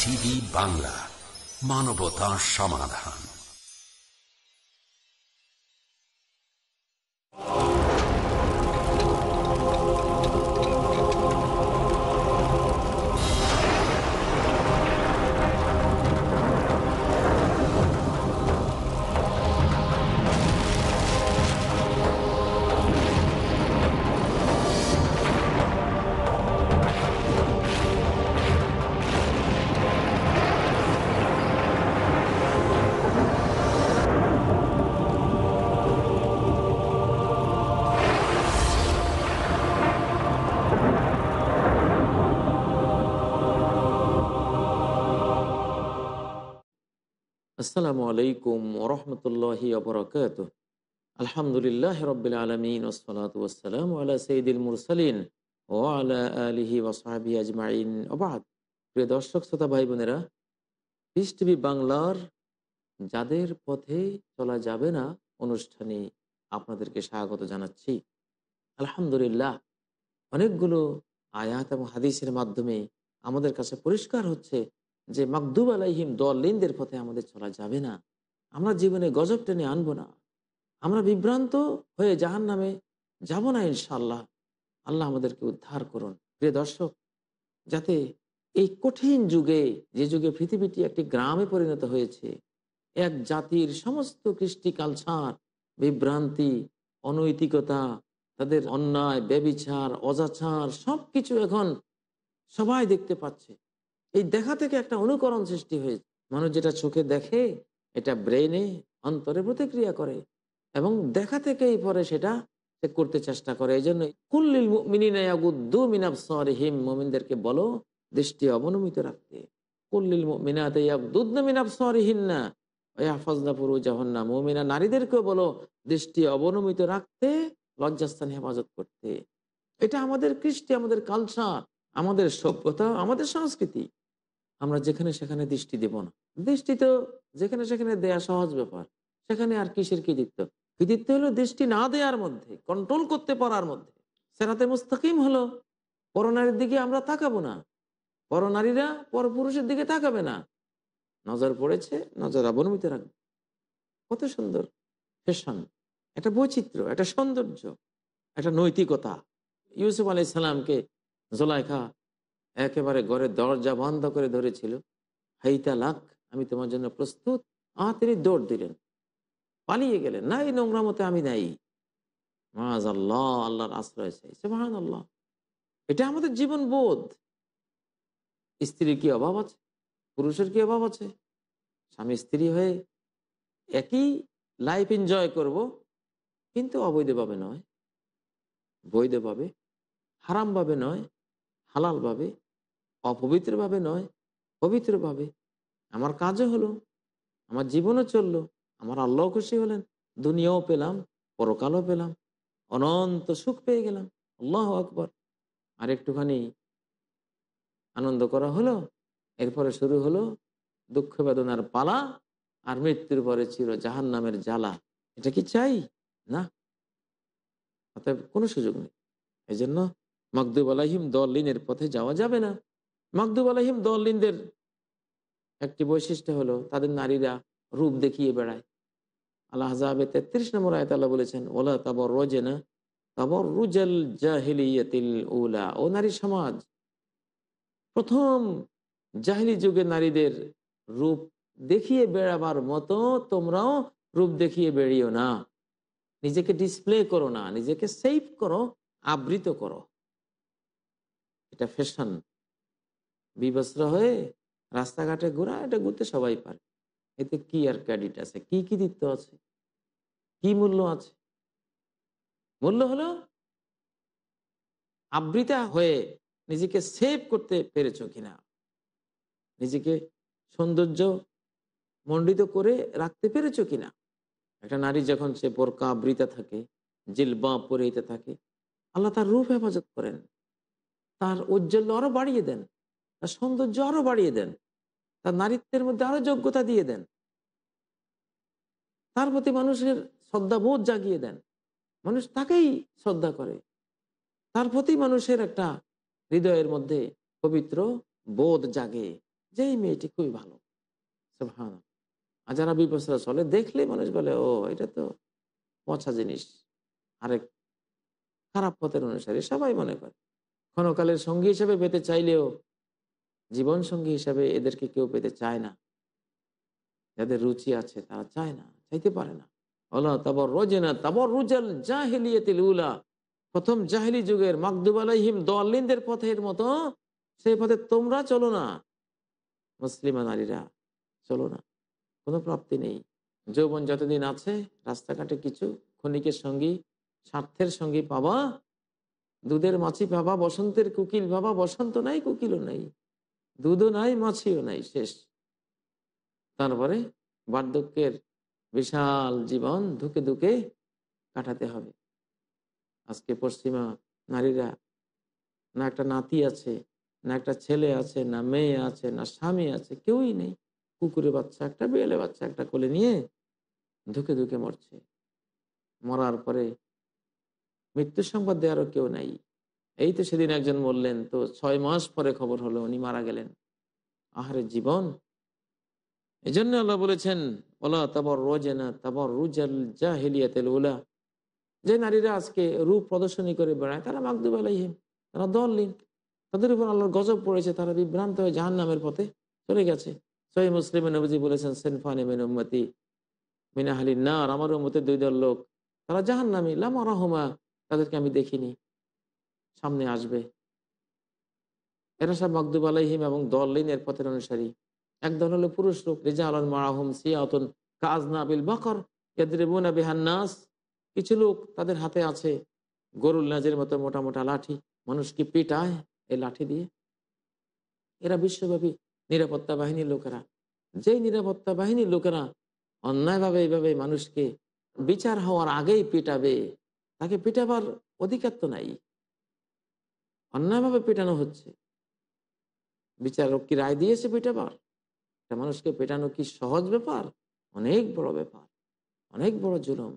TV Bangla মানবতার সমাধান আসসালামু আলাইকুম ওরহমতুল্লাহি অবরকাত আলহামদুলিল্লাহ রবিল আলমিন ওসলাত ওসালাম আলা সঈদুল মুরসালিন ও আলা আলিহি ওসাহাবি আজমাইন অবাদ প্রিয় দর্শক শ্রোতা ভাই বোনেরা পিস বাংলার যাদের পথে চলা যাবে না অনুষ্ঠানে আপনাদেরকে স্বাগত জানাচ্ছি আলহামদুলিল্লাহ অনেকগুলো আয়াত এবং হাদিসের মাধ্যমে আমাদের কাছে পরিষ্কার হচ্ছে যে মকদুব আলাইহিম দলিনদের পথে আমাদের চলা যাবে না আমরা জীবনে গজব টেনে আনবো না আমরা বিভ্রান্ত হয়ে জাহান নামে যাবো না ইনশাল্লাহ আল্লাহ আমাদেরকে উদ্ধার করুন প্রিয় দর্শক যাতে এই কঠিন যুগে যে যুগে পৃথিবীটি একটি গ্রামে পরিণত হয়েছে এক জাতির সমস্ত কৃষ্টি কালচার বিভ্রান্তি অনৈতিকতা তাদের অন্যায় ব্যবিচার অজাচার সব কিছু এখন সবাই দেখতে পাচ্ছে এই দেখা থেকে একটা অনুকরণ সৃষ্টি হয়েছে মানুষ যেটা চোখে দেখে এটা ব্রেনে অন্তরে প্রতিক্রিয়া করে এবং দেখা থেকেই পরে সেটা করতে চেষ্টা করে এই জন্য কুল্লিল মিনিনায়াগুদ্দু মোমিনদেরকে বলো দৃষ্টি অবনমিত রাখতে কুল্লিল মিনাতে জাহান্না বলো দৃষ্টি অবনমিত রাখতে লজ্জাস্থান হেফাজত করতে এটা আমাদের কৃষ্টি আমাদের কালচার আমাদের সভ্যতা আমাদের সংস্কৃতি আমরা যেখানে সেখানে দৃষ্টি দেব না দৃষ্টি তো যেখানে সেখানে দেয়া সহজ ব্যাপার সেখানে আর কিসের কৃতিত্ব কৃতিত্ব হলো দৃষ্টি না দেওয়ার মধ্যে কন্ট্রোল করতে পারার মধ্যে সেরাতে মুস্তাকিম হলো পরনারীর দিকে আমরা তাকাবো না পরনারীরা পরপুরুষের দিকে তাকাবে না নজর পড়েছে নজর অবনমিত রাখবে কত সুন্দর ফ্যাশন একটা বৈচিত্র্য একটা সৌন্দর্য একটা নৈতিকতা ইউসুফ আলাইসালামকে সালামকে জোলাইখা একেবারে ঘরের দরজা বন্ধ করে ধরেছিল হাইতা লাখ আমি তোমার জন্য প্রস্তুত আ তিনি দৌড় দিলেন পালিয়ে গেলেন না নোংরা মতে আমি নাই মাজ আল্লাহ আল্লাহর আশ্রয় চাই মহান আল্লাহ এটা আমাদের জীবন বোধ স্ত্রীর কি অভাব আছে পুরুষের কি অভাব আছে স্বামী স্ত্রী হয়ে একই লাইফ এনজয় করব কিন্তু অবৈধভাবে নয় বৈধভাবে হারামভাবে নয় হালালভাবে অপবিত্রভাবে নয় পবিত্রভাবে আমার কাজও হলো আমার জীবনও চললো আমার আল্লাহ খুশি হলেন দুনিয়াও পেলাম পরকালও পেলাম অনন্ত সুখ পেয়ে গেলাম আল্লাহ আকবর আর একটুখানি আনন্দ করা হলো এরপরে শুরু হলো দুঃখ বেদনার পালা আর মৃত্যুর পরে ছিল জাহান নামের জ্বালা এটা কি চাই না অতএব কোনো সুযোগ নেই এই জন্য মকদুব আলাহিম দলিনের পথে যাওয়া যাবে না মাকদুব আলহিম দলিনদের একটি বৈশিষ্ট্য হলো তাদের নারীরা রূপ দেখিয়ে বেড়ায় আল্লাহ হাজাবে তেত্রিশ নম্বর আয়ত আল্লাহ বলেছেন ওলা তাবর রোজেনা তাবর রুজাল জাহিলিয়াতিল উলা ও নারী সমাজ প্রথম জাহিলি যুগে নারীদের রূপ দেখিয়ে বেড়াবার মতো তোমরাও রূপ দেখিয়ে বেরিও না নিজেকে ডিসপ্লে করো না নিজেকে সেভ করো আবৃত করো এটা ফ্যাশন বিবস্ত্র হয়ে রাস্তাঘাটে ঘোরা এটা ঘুরতে সবাই পারে এতে কি আর ক্রেডিট আছে কি কি দিত্য আছে কি মূল্য আছে মূল্য হলো আবৃতা হয়ে নিজেকে সেভ করতে পেরেছ কিনা নিজেকে সৌন্দর্য মন্ডিত করে রাখতে পেরেছ কিনা একটা নারী যখন সে বোরকা আবৃতা থাকে জিলবা পরে থাকে আল্লাহ তার রূপ হেফাজত করেন তার ঔজ্জ্বল্য আরো বাড়িয়ে দেন তার সৌন্দর্য আরো বাড়িয়ে দেন তার নারীত্বের মধ্যে আরো যোগ্যতা দিয়ে দেন তার প্রতি মানুষের শ্রদ্ধাবোধ জাগিয়ে দেন মানুষ তাকেই শ্রদ্ধা করে তার প্রতি মানুষের একটা হৃদয়ের মধ্যে পবিত্র বোধ জাগে যে এই মেয়েটি খুবই ভালো হ্যাঁ আর যারা বিপসরা চলে দেখলে মানুষ বলে ও এটা তো পচা জিনিস আরেক খারাপ পথের অনুসারে সবাই মনে করে ক্ষণকালের সঙ্গী হিসেবে পেতে চাইলেও জীবন সঙ্গী হিসাবে এদেরকে কেউ পেতে চায় না যাদের রুচি আছে তারা চায় না চাইতে পারে না আল্লাহ তাবর রোজেনা তাবর রুজাল জাহেলিয়াতিল উলা প্রথম জাহেলি যুগের মাকদুবালিম দলিনদের পথের মতো সেই পথে তোমরা চলো না মুসলিমা নারীরা চলো না কোনো প্রাপ্তি নেই যৌবন যতদিন আছে রাস্তাঘাটে কিছু ক্ষণিকের সঙ্গী স্বার্থের সঙ্গী পাবা দুধের মাছি পাবা বসন্তের কুকিল পাবা বসন্ত নাই কুকিলও নাই দুধও নাই মাছিও নাই শেষ তারপরে বার্ধক্যের বিশাল জীবন ধুকে ধুকে কাটাতে হবে আজকে পশ্চিমা নারীরা না একটা নাতি আছে না একটা ছেলে আছে না মেয়ে আছে না স্বামী আছে কেউই নেই কুকুরে বাচ্চা একটা বিয়েলে বাচ্চা একটা কোলে নিয়ে ধুকে ধুকে মরছে মরার পরে মৃত্যু সংবাদ দেওয়ারও কেউ নাই এই তো সেদিন একজন বললেন তো ছয় মাস পরে খবর হলো উনি মারা গেলেন আহারে জীবন এই জন্য আল্লাহ বলেছেন ওলা তাবর রোজেনা তাবর রুজাল জাহেলিয়াতেল উলা যে নারীরা আজকে রূপ প্রদর্শনী করে বেড়ায় তারা মাকদুব আলাইহিম তারা দলিন তাদের উপর আল্লাহর গজব পড়েছে তারা বিভ্রান্ত হয়ে জাহান নামের পথে চলে গেছে সহি মুসলিম নবজি বলেছেন সেনফানি এমেন উম্মতি মিনাহালি নার আমার উম্মতের দুই দল লোক তারা জাহান নামে লামা রহমা তাদেরকে আমি দেখিনি সামনে আসবে এরা সব মকদুব আলহিম এবং দলিনের পথের অনুসারী এক দল হলো পুরুষ লোক রেজা আলন মারাহম সিয়াতন কাজনা বিল বকর এদের ইয়াদ্রিবুনা বিহান্নাস কিছু লোক তাদের হাতে আছে গরুল নাজের মতো মোটা মোটা লাঠি মানুষ কি পিটায় এই লাঠি দিয়ে এরা বিশ্বব্যাপী নিরাপত্তা বাহিনীর লোকেরা যেই নিরাপত্তা বাহিনীর লোকেরা অন্যায়ভাবে এইভাবে মানুষকে বিচার হওয়ার আগেই পিটাবে তাকে পিটাবার অধিকার তো নাই অন্যায়ভাবে পেটানো হচ্ছে বিচারক কি রায় দিয়েছে পেটাবার একটা মানুষকে পেটানো কি সহজ ব্যাপার অনেক বড় ব্যাপার অনেক বড় জুলুম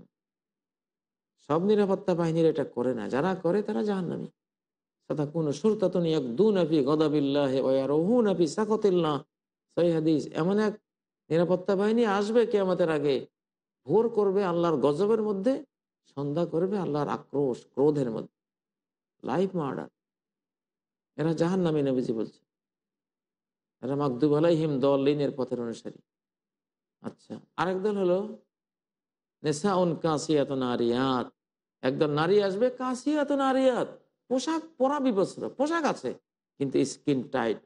সব নিরাপত্তা বাহিনীর এটা করে না যারা করে তারা জাহান নামি সাদা কোন সুরতাতন এক দু নাপি গদাবিল্লাহ ওয়ারহু নাপি সাকতিল্লা সহি হাদিস এমন এক নিরাপত্তা বাহিনী আসবে কে আমাদের আগে ভোর করবে আল্লাহর গজবের মধ্যে সন্ধ্যা করবে আল্লাহর আক্রোশ ক্রোধের মধ্যে লাইফ মার্ডার এরা জাহান নামে যে বলছে এরা মাকদুব আলাইহিম দল লিনের পথের অনুসারী আচ্ছা আরেক দল হলো নেশাউন কাঁসিয়াত নারিয়াত একদল নারী আসবে কাশিয়াত নারিয়াত পোশাক পরা বিবস্ত্র পোশাক আছে কিন্তু স্কিন টাইট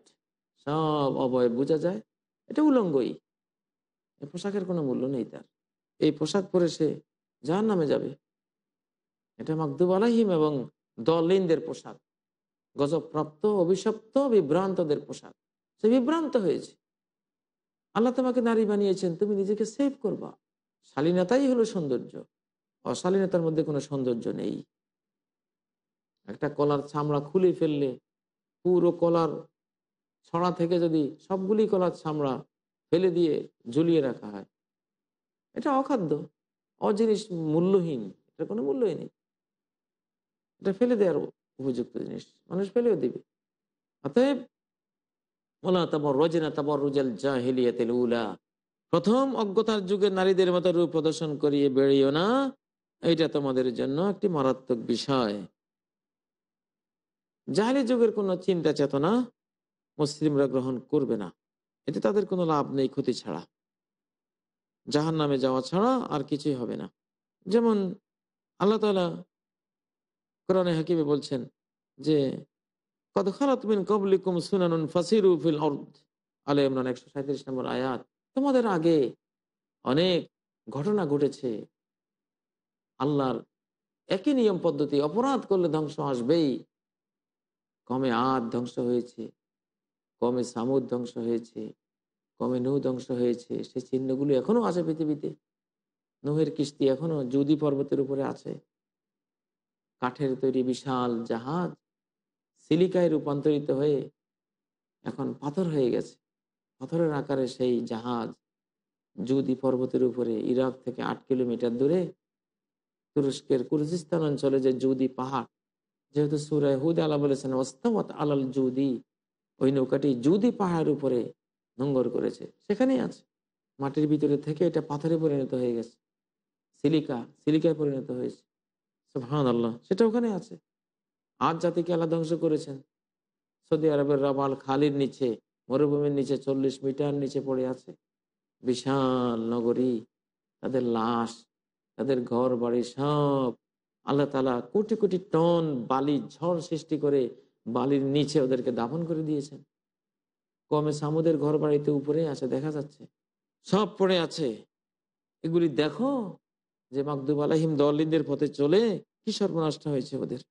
সব অবয় বোঝা যায় এটা উলঙ্গই পোশাকের কোনো মূল্য নেই তার এই পোশাক পরে সে যার নামে যাবে এটা মাকদুব আলাহিম এবং দলিনদের পোশাক গজবপ্রাপ্ত অভিশপ্ত বিভ্রান্তদের পোশাক সে বিভ্রান্ত হয়েছে আল্লাহ তোমাকে নারী বানিয়েছেন তুমি নিজেকে সেভ করবা শালীনতাই হলো সৌন্দর্য অশালীনতার মধ্যে কোনো সৌন্দর্য নেই একটা কলার চামড়া খুলে ফেললে পুরো কলার ছড়া থেকে যদি সবগুলি কলার চামড়া ফেলে দিয়ে ঝুলিয়ে রাখা হয় এটা অখাদ্য অজিনিস মূল্যহীন এটা কোনো মূল্যই নেই এটা ফেলে দেওয়ার উপযুক্ত জিনিস মানুষ পেলেও দিবে অতএব মোলা তাবর রোজেনা তাবর রুজাল জাহেলিয়াতেল উলা প্রথম অজ্ঞতার যুগে নারীদের মতো রূপ প্রদর্শন করিয়ে বেরিয়েও না এটা তোমাদের জন্য একটি মারাত্মক বিষয় জাহালি যুগের কোনো চিন্তা চেতনা মুসলিমরা গ্রহণ করবে না এতে তাদের কোনো লাভ নেই ক্ষতি ছাড়া জাহান নামে যাওয়া ছাড়া আর কিছুই হবে না যেমন আল্লাহ তালা কোরআনে হাকিমে বলছেন যে কত খারাত মিন কবলিকুম সুনানুন ফাসিরু ফিল আলে ইমরান একশো সাঁত্রিশ নম্বর আয়াত তোমাদের আগে অনেক ঘটনা ঘটেছে আল্লাহর একই নিয়ম পদ্ধতি অপরাধ করলে ধ্বংস আসবেই কমে আদ ধ্বংস হয়েছে কমে সামুদ ধ্বংস হয়েছে কমে নৌ ধ্বংস হয়েছে সেই চিহ্নগুলি এখনও আছে পৃথিবীতে নৌহের কিস্তি এখনও যুদি পর্বতের উপরে আছে কাঠের তৈরি বিশাল জাহাজ সিলিকায় রূপান্তরিত হয়ে এখন পাথর হয়ে গেছে পাথরের আকারে সেই জাহাজ জুদি পর্বতের উপরে ইরাক থেকে আট কিলোমিটার দূরে তুরস্কের কুরুজিস্তান অঞ্চলে যে জুদি পাহাড় যেহেতু সুরায় হুদ আলা বলেছেন অস্তমত আলাল জুদি ওই নৌকাটি জুদি পাহাড়ের উপরে নোংর করেছে সেখানেই আছে মাটির ভিতরে থেকে এটা পাথরে পরিণত হয়ে গেছে সিলিকা সিলিকায় পরিণত হয়েছে সুফহান আল্লাহ সেটা ওখানে আছে আজ জাতিকে আল্লাহ ধ্বংস করেছেন সৌদি আরবের রাবাল খালির নিচে মরুভূমির নিচে চল্লিশ মিটার নিচে পড়ে আছে বিশাল নগরী তাদের লাশ তাদের ঘর বাড়ি সব আল্লাহ তালা কোটি কোটি টন বালি ঝড় সৃষ্টি করে বালির নিচে ওদেরকে দাফন করে দিয়েছেন কমে সামুদের ঘর বাড়িতে উপরে আছে দেখা যাচ্ছে সব পড়ে আছে এগুলি দেখো যে মাকদুব আলহিম দলিনদের পথে চলে কি সর্বনাষ্ট হয়েছে ওদের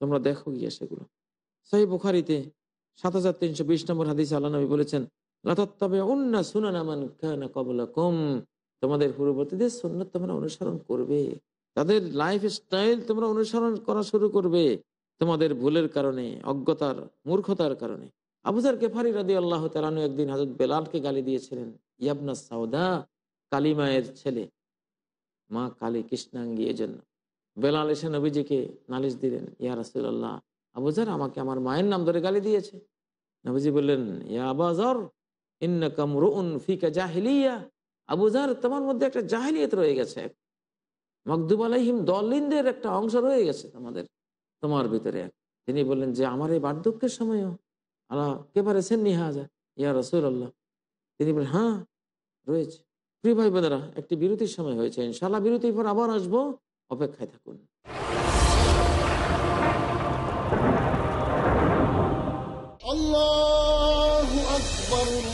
তোমরা দেখো গিয়ে সেগুলো সহি বুখারিতে সাত হাজার তিনশো বিশ নম্বর হাদিস আল্লাহনবী বলেছেন খানা কবলা কম তোমাদের পূর্ববর্তীদের সুন্নত তোমরা অনুসরণ করবে তাদের লাইফ স্টাইল তোমরা অনুসরণ করা শুরু করবে তোমাদের ভুলের কারণে অজ্ঞতার মূর্খতার কারণে আবুজার কেফারি রাদি আল্লাহ তালানু একদিন হাজত বেলালকে গালি দিয়েছিলেন ইয়াবনা সাউদা কালিমায়ের ছেলে মা কালী কৃষ্ণাঙ্গী এজন্য বেলাল এসে নবীজিকে নালিশ দিলেন ইয়া রাসুল্লাহ আবুজার আমাকে আমার মায়ের নাম ধরে গালি দিয়েছে নবীজি বললেন ইয়া আবাজর আবুজার তোমার মধ্যে একটা জাহিলিয়ত রয়ে গেছে দলিনদের একটা অংশ রয়ে গেছে তোমাদের তোমার ভিতরে তিনি বললেন যে আমার এই বার্ধক্যের সময়ও আল্লাহ কে সেন নিহাজা ইয়া রসুল্লাহ তিনি বলেন হ্যাঁ রয়েছে প্রিয় ভাই বোনেরা একটি বিরতির সময় হয়েছে ইনশাল্লাহ বিরতির পর আবার আসবো অপেক্ষায় থাকুন আল্লাহ আকবর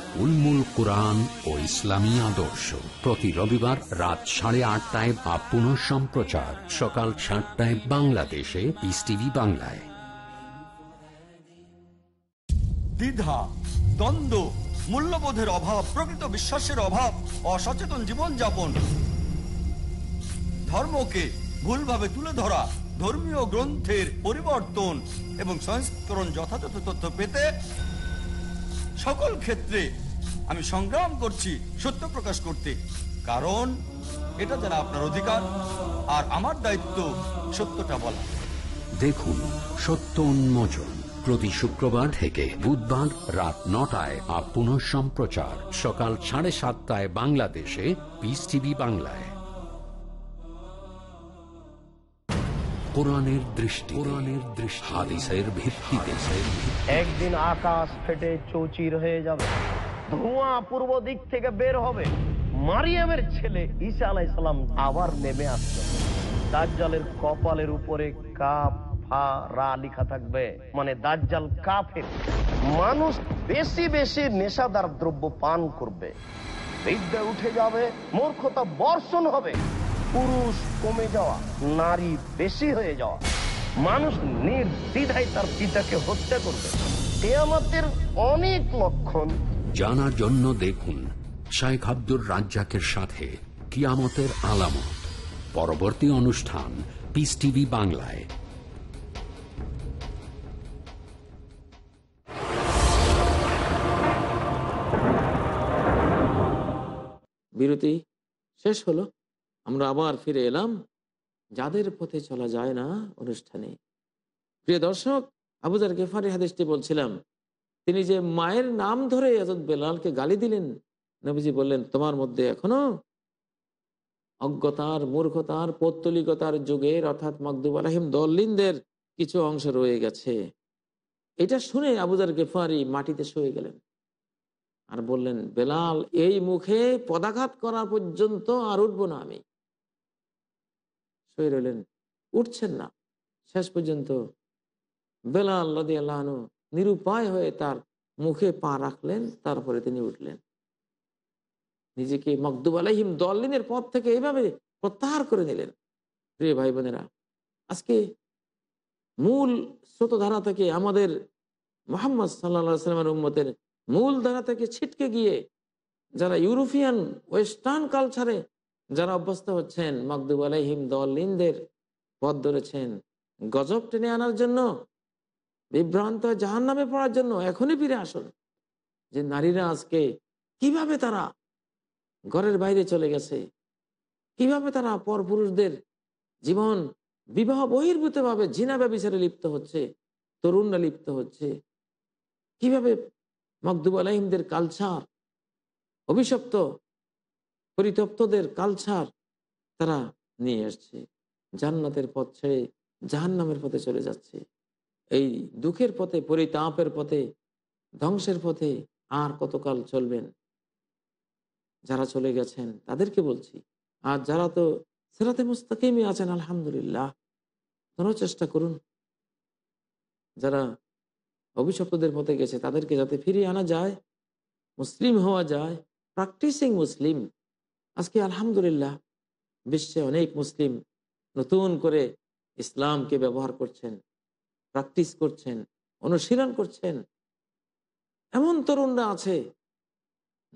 উলমুল কোরআন ও ইসলামী আদর্শ প্রতি রবিবার রাত সাড়ে আটটায় বা পুনঃ সম্প্রচার সকাল সাতটায় বাংলাদেশে ইস টিভি বাংলায় দ্বিধা দ্বন্দ্ব মূল্যবোধের অভাব প্রকৃত বিশ্বাসের অভাব অসচেতন জীবনযাপন ধর্মকে ভুলভাবে তুলে ধরা ধর্মীয় গ্রন্থের পরিবর্তন এবং সংস্করণ যথাযথ তথ্য পেতে সকল ক্ষেত্রে আমি সংগ্রাম করছি সত্য প্রকাশ করতে কারণ এটা যারা আপনার অধিকার আর আমার দায়িত্ব সত্যটা বলা দেখুন সত্য উন্মোচন প্রতি শুক্রবার থেকে বুধবার রাত নটায় আর পুনঃ সম্প্রচার সকাল সাড়ে সাতটায় বাংলাদেশে পিস টিভি বাংলায় একদিন আকাশ ফেটে চৌচির হয়ে যাবে ধোঁয়া পূর্ব দিক থেকে বের হবে মারিয়ামের ছেলে ঈসা আলাইসালাম আবার নেমে আসবে দাজ্জালের কপালের উপরে কাপ রা থাকবে মানে দাজ্জাল কাফের মানুষ বেশি বেশি নেশাদার দ্রব্য পান করবে বিদ্যা উঠে যাবে মূর্খতা বর্ষণ হবে পুরুষ কমে যাওয়া নারী বেশি হয়ে যাওয়া মানুষ নির্দ্বিধায় তার পিতাকে হত্যা করবে কেয়ামতের অনেক লক্ষণ জানার জন্য দেখুন শাইখ আব্দুর রাজ্জাকের সাথে কিয়ামতের আলামত পরবর্তী অনুষ্ঠান পিস টিভি বাংলায় বিরতি শেষ হলো আমরা আবার ফিরে এলাম যাদের পথে চলা যায় না অনুষ্ঠানে প্রিয় দর্শক আবুজার গেফারি হাদিসটি বলছিলাম তিনি যে মায়ের নাম ধরে আজত বেলালকে গালি দিলেন নবীজি বললেন তোমার মধ্যে এখনো অজ্ঞতার মূর্খতার পৌত্তলিকতার যুগের অর্থাৎ মকদুব আলহিম দলিনদের কিছু অংশ রয়ে গেছে এটা শুনে আবুজার গেফারি মাটিতে শুয়ে গেলেন আর বললেন বেলাল এই মুখে পদাঘাত করা পর্যন্ত আর উঠবো না আমি শুয়ে রইলেন উঠছেন না শেষ পর্যন্ত বেলাল রদি আল্লাহনু নিরুপায় হয়ে তার মুখে পা রাখলেন তারপরে তিনি উঠলেন নিজেকে মকদুব আলহিম দলিনের পথ থেকে এইভাবে প্রত্যাহার করে নিলেন প্রিয় ভাই বোনেরা আজকে মূল স্রোতধারা থেকে আমাদের মোহাম্মদ সাল্লা সাল্লামের উম্মতের মূল ধারা থেকে ছিটকে গিয়ে যারা ইউরোপিয়ান ওয়েস্টার্ন কালচারে যারা অভ্যস্ত হচ্ছেন মকদুব আলহিম দলিনদের পথ ধরেছেন গজব টেনে আনার জন্য বিভ্রান্ত জাহান নামে পড়ার জন্য এখনই ফিরে আসুন যে নারীরা আজকে কিভাবে তারা ঘরের বাইরে চলে গেছে কিভাবে তারা পর পুরুষদের জীবন বিবাহ বহির্ভূতভাবে জিনা ব্যবচারে লিপ্ত হচ্ছে তরুণরা লিপ্ত হচ্ছে কিভাবে মকদুব আলহিমদের কালচার অভিশপ্ত পরিতপ্তদের কালচার তারা নিয়ে আসছে জান্নাতের পথ ছেড়ে জাহান নামের পথে চলে যাচ্ছে এই দুঃখের পথে পরিতাপের পথে ধ্বংসের পথে আর কতকাল চলবেন যারা চলে গেছেন তাদেরকে বলছি আর যারা তো সেরাতে মুস্তাকিমে আছেন আলহামদুলিল্লাহ তারাও চেষ্টা করুন যারা অভিশপ্তদের পথে গেছে তাদেরকে যাতে ফিরিয়ে আনা যায় মুসলিম হওয়া যায় প্র্যাকটিসিং মুসলিম আজকে আলহামদুলিল্লাহ বিশ্বে অনেক মুসলিম নতুন করে ইসলামকে ব্যবহার করছেন প্র্যাকটিস করছেন অনুশীলন করছেন এমন তরুণরা আছে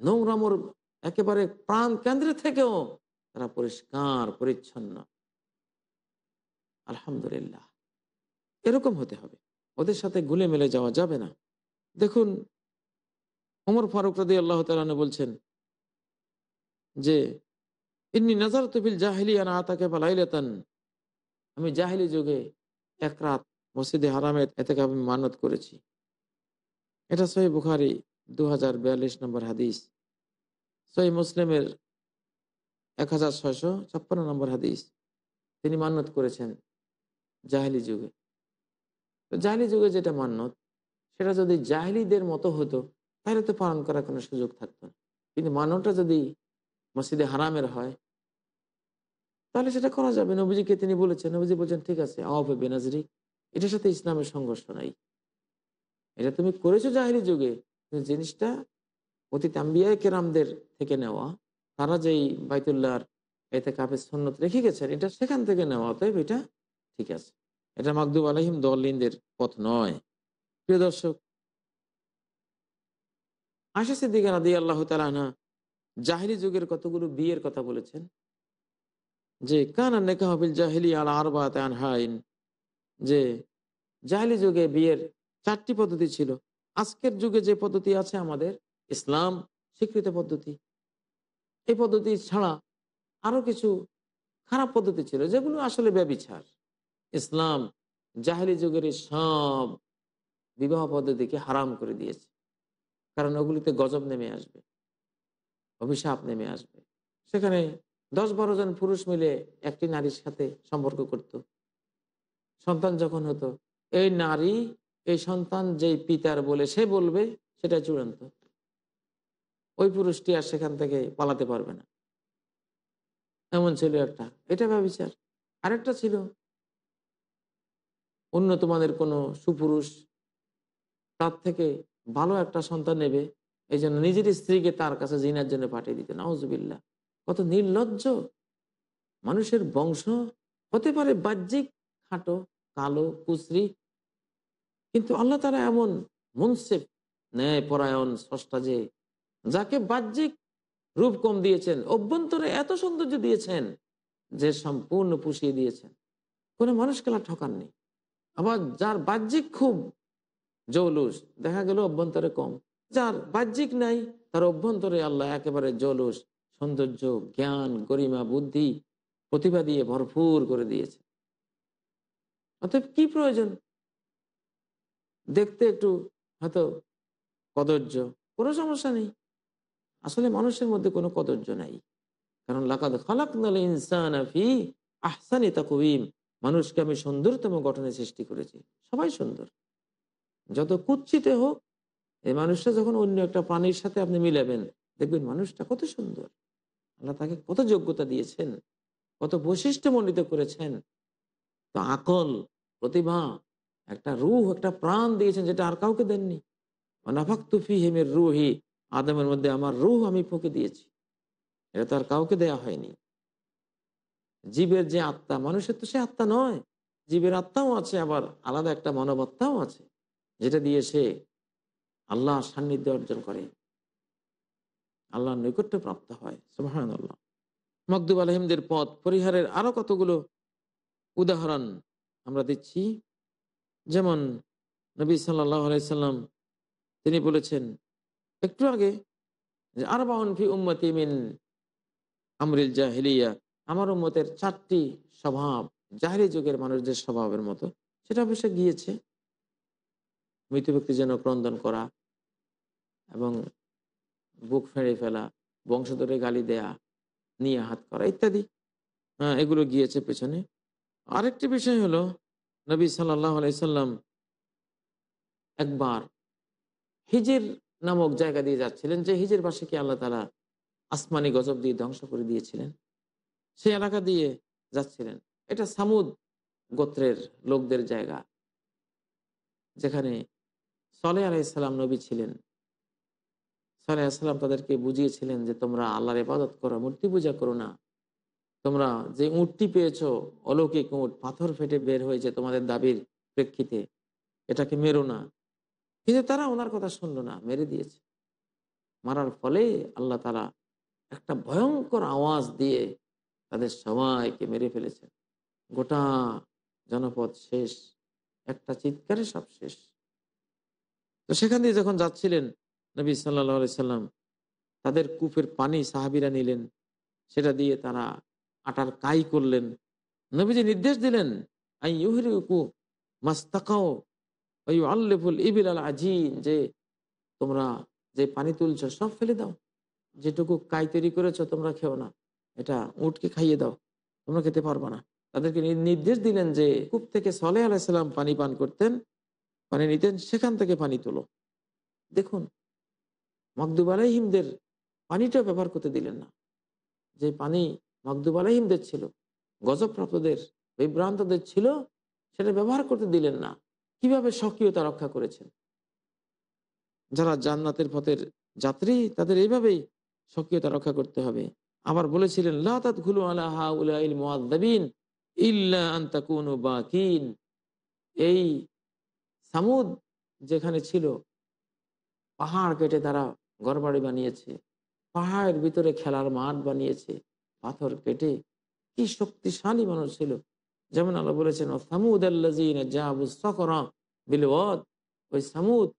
নোংরামোর একেবারে প্রাণ কেন্দ্রে থেকেও তারা পরিষ্কার পরিচ্ছন্ন আলহামদুলিল্লাহ এরকম হতে হবে ওদের সাথে গুলে মেলে যাওয়া যাবে না দেখুন উমর ফারুক রদি আল্লাহ তালনে বলছেন যে ইনি নাজার তফিল জাহিলি আনা তাকে পালাইলেতান আমি জাহিলি যুগে এক রাত মসজিদে হারামের এতে আমি মানত করেছি এটা সহি বুখারি দু হাজার বিয়াল্লিশ নম্বর হাদিস সহি মুসলিমের এক হাজার ছয়শো ছাপ্পান্ন নম্বর হাদিস তিনি মান্যত করেছেন জাহিলি যুগে তো জাহিলি যুগে যেটা মান্যত সেটা যদি জাহিলিদের মতো হতো তাহলে তো পালন করার কোনো সুযোগ থাকতো না কিন্তু মানবটা যদি মসজিদে হারামের হয় তাহলে সেটা করা যাবে নবীজিকে তিনি বলেছেন নবীজি বলছেন ঠিক আছে আহ বেনাজরি এটার সাথে ইসলামের সংঘর্ষ নাই এটা তুমি করেছো জাহেরি যুগে জিনিসটা অতি তাম্বিয়া কেরামদের থেকে নেওয়া তারা যেই বাইতুল্লাহর এতে কাপের সন্ন্যত রেখে গেছেন এটা সেখান থেকে নেওয়া অতএব এটা ঠিক আছে এটা মাকদুব আলহিম দলিনদের পথ নয় প্রিয় দর্শক আশা সিদ্দিকা রাদি আল্লাহ তালা জাহিলি যুগের কতগুলো বিয়ের কথা বলেছেন যে কানা নেকাহিল জাহিলি আল আরবাত আনহাইন যে জাহিলি যুগে বিয়ের চারটি পদ্ধতি ছিল আজকের যুগে যে পদ্ধতি আছে আমাদের ইসলাম স্বীকৃত পদ্ধতি এই পদ্ধতি ছাড়া আরো কিছু খারাপ পদ্ধতি ছিল যেগুলো আসলে ব্যবিচার ইসলাম জাহেলি যুগের সব বিবাহ পদ্ধতিকে হারাম করে দিয়েছে কারণ ওগুলিতে গজব নেমে আসবে অভিশাপ নেমে আসবে সেখানে দশ বারো জন পুরুষ মিলে একটি নারীর সাথে সম্পর্ক করত সন্তান যখন হতো এই নারী এই সন্তান যেই পিতার বলে সে বলবে সেটা চূড়ান্ত ওই পুরুষটি আর সেখান থেকে পালাতে পারবে না এমন ছিল একটা এটা ব্যবচার আরেকটা ছিল অন্য তোমাদের কোনো সুপুরুষ তার থেকে ভালো একটা সন্তান নেবে এই জন্য নিজের স্ত্রীকে তার কাছে জিনার জন্য পাঠিয়ে দিতেন আউজবিল্লা কত নির্লজ্জ মানুষের বংশ হতে পারে বাহ্যিক খাটো কালো কুশ্রি কিন্তু আল্লাহ তারা এমন মুন্সেপ ন্যায় পরায়ণ স্রষ্টা যে যাকে বাহ্যিক রূপ কম দিয়েছেন অভ্যন্তরে এত সৌন্দর্য দিয়েছেন যে সম্পূর্ণ পুষিয়ে দিয়েছেন কোনো মানুষকে ঠকার নেই আবার যার বাহ্যিক খুব জৌলুস দেখা গেল অভ্যন্তরে কম যার বাহ্যিক নাই তার অভ্যন্তরে আল্লাহ একেবারে জলস সৌন্দর্য জ্ঞান গরিমা বুদ্ধি প্রতিভা দিয়ে ভরপুর করে দিয়েছে অতএব কি প্রয়োজন দেখতে একটু হয়তো কদর্য কোনো সমস্যা নেই আসলে মানুষের মধ্যে কোনো কদর্য নাই কারণ লাকাদ খালাক নালে ইনসান আফি আহসানি কবিম মানুষকে আমি সুন্দরতম গঠনে সৃষ্টি করেছি সবাই সুন্দর যত কুচ্ছিতে হোক এই মানুষটা যখন অন্য একটা প্রাণীর সাথে আপনি মিলাবেন দেখবেন মানুষটা কত সুন্দর আল্লাহ তাকে কত যোগ্যতা দিয়েছেন কত বৈশিষ্ট্য মণ্ডিত করেছেন তো আকল প্রতিভা একটা রুহ একটা প্রাণ দিয়েছেন যেটা আর কাউকে দেননি অনাফাক তুফি হেমের রুহি আদমের মধ্যে আমার রুহ আমি ফুঁকে দিয়েছি এটা তো আর কাউকে দেয়া হয়নি জীবের যে আত্মা মানুষের তো সে আত্মা নয় জীবের আত্মাও আছে আবার আলাদা একটা মানব আত্মাও আছে যেটা দিয়ে সে আল্লাহ সান্নিধ্য অর্জন করে আল্লাহ নৈকট্য প্রাপ্ত হয় সুহান আল্লাহ মকদুব আলহিমদের পথ পরিহারের আরো কতগুলো উদাহরণ আমরা দিচ্ছি যেমন নবী সাল্লাহ আলাইসাল্লাম তিনি বলেছেন একটু আগে যে আর বাউনফি উম্মতি মিন আমরিল জাহিলিয়া আমার উম্মতের চারটি স্বভাব জাহেরি যুগের মানুষদের স্বভাবের মতো সেটা অবশ্য গিয়েছে মৃত ব্যক্তির জন্য ক্রন্দন করা এবং বুক ফেড়ে ফেলা বংশ ধরে গালি দেয়া নিয়ে হাত করা ইত্যাদি হ্যাঁ, এগুলো গিয়েছে পেছনে আরেকটি বিষয় হলো নবী সাল্লাহ আলাইসাল্লাম একবার হিজির নামক জায়গা দিয়ে যাচ্ছিলেন যে হিজের কি আল্লাহ তালা আসমানি গজব দিয়ে ধ্বংস করে দিয়েছিলেন সেই এলাকা দিয়ে যাচ্ছিলেন এটা সামুদ গোত্রের লোকদের জায়গা যেখানে সলে আলাইসাল্লাম নবী ছিলেন সলে আলাইসাল্লাম তাদেরকে বুঝিয়েছিলেন যে তোমরা আল্লাহর ইবাদত করো মূর্তি পূজা করো না তোমরা যে উঁটটি পেয়েছ অলৌকিক উঁট পাথর ফেটে বের হয়েছে তোমাদের দাবির প্রেক্ষিতে এটাকে মেরো না কিন্তু তারা ওনার কথা শুনলো না মেরে দিয়েছে মারার ফলে আল্লাহ তারা একটা ভয়ঙ্কর আওয়াজ দিয়ে তাদের সবাইকে মেরে ফেলেছেন গোটা জনপদ শেষ একটা চিৎকারে সব শেষ তো সেখান দিয়ে যখন যাচ্ছিলেন নবী সাল্লা সাল্লাম তাদের কূপের পানি সাহাবিরা নিলেন সেটা দিয়ে তারা আটার কাই করলেন নবীজি নির্দেশ দিলেন আই ইবিল আল যে তোমরা যে পানি তুলছ সব ফেলে দাও যেটুকু কাই তৈরি করেছ তোমরা খেও না এটা উটকে খাইয়ে দাও তোমরা খেতে পারবো না তাদেরকে নির্দেশ দিলেন যে কূপ থেকে সালে আলাইসাল্লাম পানি পান করতেন পানি মানে নিতেন সেখান থেকে পানি তোলো দেখুন মকদুব আলাহিমদের পানিটা ব্যবহার করতে দিলেন না যে পানি মকদুব আলাহিমদের ছিল গজপ্রাপ্তদের বিভ্রান্তদের ছিল সেটা ব্যবহার করতে দিলেন না কিভাবে সক্রিয়তা রক্ষা করেছেন যারা জান্নাতের পথের যাত্রী তাদের এইভাবেই সক্রিয়তা রক্ষা করতে হবে আবার বলেছিলেন এই সামুদ যেখানে ছিল পাহাড় কেটে তারা ঘরবাড়ি বানিয়েছে পাহাড়ের ভিতরে খেলার মাঠ বানিয়েছে পাথর কেটে কি শক্তিশালী মানুষ ছিল যেমন আল্লাহ বলেছেন ওই সামুদ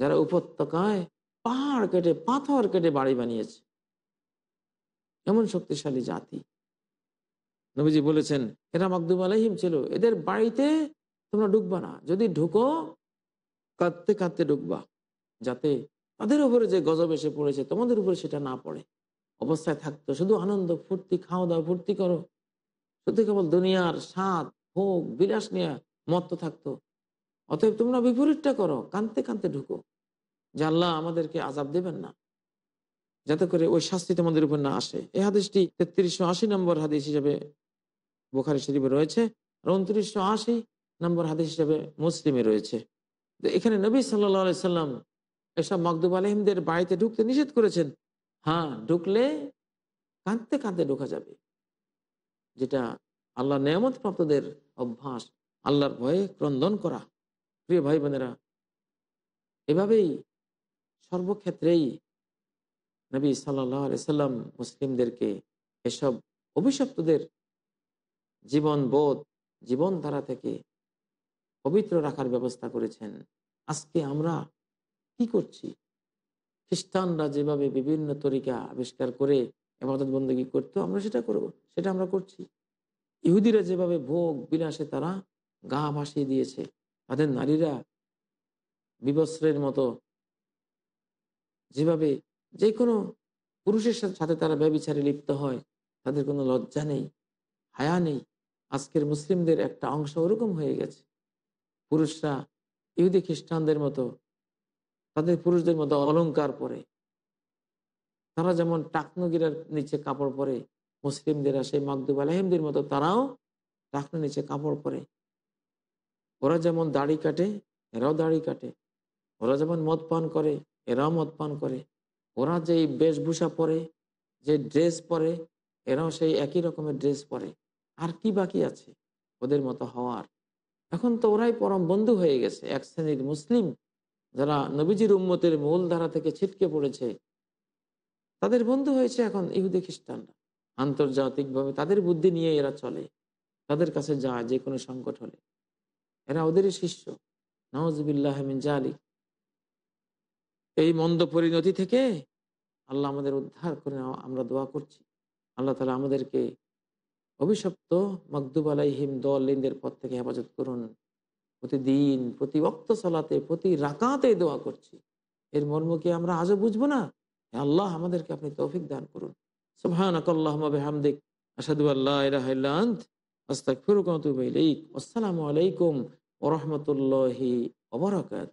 যারা উপত্যকায় পাহাড় কেটে পাথর কেটে বাড়ি বানিয়েছে এমন শক্তিশালী জাতি নবীজি বলেছেন এরা মকদুম আলহিম ছিল এদের বাড়িতে তোমরা ঢুকবা না যদি ঢুকো কাঁদতে কাঁদতে ঢুকবা যাতে তাদের উপরে যে গজব এসে পড়েছে তোমাদের উপরে সেটা না পড়ে অবস্থায় থাকতো শুধু আনন্দ ফুর্তি খাওয়া দাওয়া ফুর্তি করো শুধু কেবল দুনিয়ার স্বাদ ভোগ বিলাস নিয়ে মত থাকতো অতএব তোমরা বিপরীতটা করো কানতে কানতে ঢুকো যে আল্লাহ আমাদেরকে আজাব দেবেন না যাতে করে ওই শাস্তি তোমাদের উপর না আসে এই হাদিসটি তেত্রিশশো আশি নম্বর হাদিস হিসেবে বোখারি শরীফে রয়েছে আর উনত্রিশশো আশি নম্বর হাদিস হিসাবে মুসলিমে রয়েছে এখানে নবী সাল্লি সাল্লাম এসব মকদুব আলহিমদের বাড়িতে ঢুকতে নিষেধ করেছেন হ্যাঁ ঢুকলে কাঁদতে কাঁদতে ঢোকা যাবে যেটা আল্লাহ নিয়ামত প্রাপ্তদের অভ্যাস আল্লাহর ভয়ে ক্রন্দন করা প্রিয় ভাই বোনেরা এভাবেই সর্বক্ষেত্রেই নবী সাল্লাহ সাল্লাম মুসলিমদেরকে এসব অভিশপ্তদের জীবন বোধ জীবনধারা থেকে পবিত্র রাখার ব্যবস্থা করেছেন আজকে আমরা কি করছি খ্রিস্টানরা যেভাবে বিভিন্ন তরিকা আবিষ্কার করে এবাদত বন্দী করতো আমরা সেটা করব সেটা আমরা করছি ইহুদিরা যেভাবে ভোগ বিলাসে তারা গা ভাসিয়ে দিয়েছে তাদের নারীরা বিবস্ত্রের মতো যেভাবে যে কোনো পুরুষের সাথে তারা ব্যবিচারে লিপ্ত হয় তাদের কোনো লজ্জা নেই হায়া নেই আজকের মুসলিমদের একটা অংশ ওরকম হয়ে গেছে পুরুষরা ইহুদি খ্রিস্টানদের মতো তাদের পুরুষদের মতো অলঙ্কার পরে তারা যেমন টাকনগিরার নিচে কাপড় পরে মুসলিমদেরা সেই মাকদুব আলহেমদের মতো তারাও টাকনো নিচে কাপড় পরে ওরা যেমন দাড়ি কাটে এরাও দাড়ি কাটে ওরা যেমন মদ পান করে এরাও মদ পান করে ওরা যে বেশভূষা পরে যে ড্রেস পরে এরাও সেই একই রকমের ড্রেস পরে আর কি বাকি আছে ওদের মতো হওয়ার এখন তো ওরাই পরম বন্ধু হয়ে গেছে এক শ্রেণীর মুসলিম যারা নবীজির উম্মতের মূল ধারা থেকে ছিটকে পড়েছে তাদের বন্ধু হয়েছে এখন ইহুদি খ্রিস্টানরা আন্তর্জাতিকভাবে তাদের বুদ্ধি নিয়ে এরা চলে তাদের কাছে যা যে কোনো সংকট হলে এরা ওদেরই শিষ্য নওয়াজবিল্লাহ জালি এই মন্দ পরিণতি থেকে আল্লাহ আমাদের উদ্ধার করে আমরা দোয়া করছি আল্লাহ তালা আমাদেরকে অভিশপ্ত মকদুব আলাইহিম দলিনদের পথ থেকে হেফাজত করুন প্রতিদিন প্রতি বক্ত সলাতে প্রতি রাকাতে দোয়া করছি এর মর্ম কি আমরা আজও বুঝবো না আল্লাহ আমাদেরকে আপনি তৌফিক দান করুন সুবাহিক আসাদু আল্লাহ আসসালামু আলাইকুম ওরহমতুল্লাহি ওবরাকাত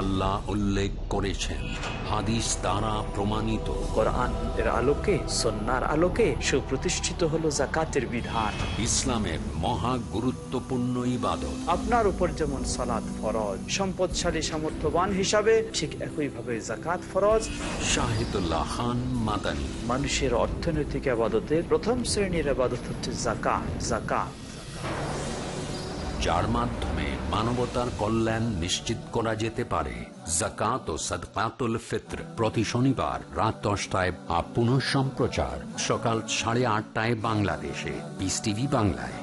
আল্লাহ উল্লেখ করেছেন হাদিস দ্বারা প্রমাণিত আলোকে সন্ন্যার আলোকে সুপ্রতিষ্ঠিত হলো জাকাতের বিধান ইসলামের মহা গুরুত্বপূর্ণ ইবাদত আপনার উপর যেমন সালাদ ফরজ সম্পদশালী সামর্থ্যবান হিসাবে ঠিক ভাবে জাকাত ফরজ শাহিদুল্লাহ খান মাদানী মানুষের অর্থনৈতিক আবাদতের প্রথম শ্রেণীর আবাদত হচ্ছে যার মাধ্যমে মানবতার কল্যাণ নিশ্চিত করা যেতে পারে জাকাত ও সদকাতুল ফিত্র প্রতি শনিবার রাত দশটায় আপ সম্প্রচার সকাল সাড়ে আটটায় বাংলাদেশে বিস টিভি বাংলায়